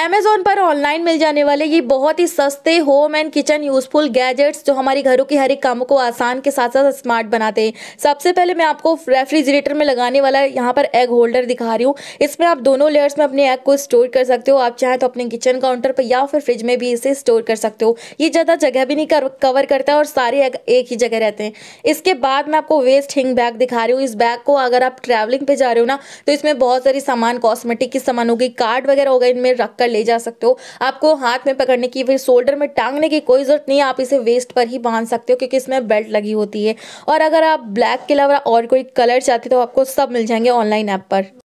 Amazon पर online मिल जाने वाले ये बहुत ही सस्ते home and kitchen useful gadgets जो हमारे घरों के हर एक कामों को आसान के साथ साथ स्मार्ट बनाते हैं सबसे पहले मैं आपको रेफ्रिजरेटर में लगाने वाला यहाँ पर एग होल्डर दिखा रही हूँ इसमें आप दोनों लेयर्स में अपने एग को स्टोर कर सकते हो आप चाहें तो अपने किचन काउंटर पर या फिर फ्रिज में भी इसे स्टोर कर सकते हो ये ज़्यादा जगह भी नहीं कर, कवर करता है और सारे एग एक ही जगह रहते हैं इसके बाद मैं आपको वेस्ट हिंग बैग दिखा रही हूँ इस बैग को अगर आप ट्रैवलिंग पर जा रहे हो ना तो इसमें बहुत सारी सामान कॉस्मेटिक की सामान हो गई कार्ड वगैरह हो गए इनमें रख कर कर ले जा सकते हो आपको हाथ में पकड़ने की फिर शोल्डर में टांगने की कोई ज़रूरत नहीं है आप इसे वेस्ट पर ही बांध सकते हो क्योंकि इसमें बेल्ट लगी होती है और अगर आप ब्लैक के अलावा और कोई कलर चाहते तो आपको सब मिल जाएंगे ऑनलाइन ऐप पर